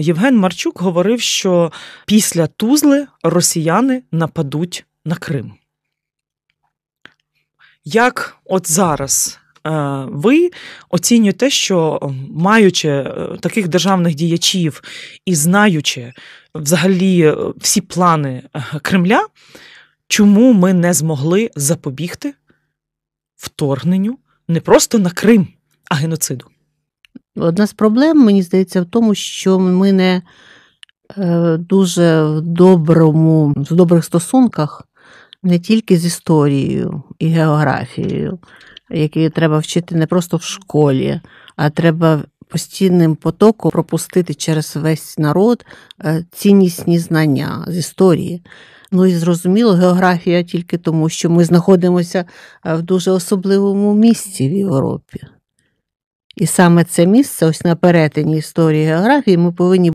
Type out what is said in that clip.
Євген Марчук говорив, що після Тузли росіяни нападуть на Крим. Як от зараз е, ви оцінюєте, що маючи е, таких державних діячів і знаючи взагалі е, всі плани Кремля, чому ми не змогли запобігти вторгненню не просто на Крим, а геноциду? Одна з проблем, мені здається, в тому, що ми не е, дуже в доброму, в добрих стосунках не тільки з історією і географією, які треба вчити не просто в школі, а треба постійним потоком пропустити через весь народ е, ціннісні знання з історії. Ну і зрозуміло, географія тільки тому, що ми знаходимося е, в дуже особливому місці в Європі. І саме це місце, ось на перетині історії географії, ми повинні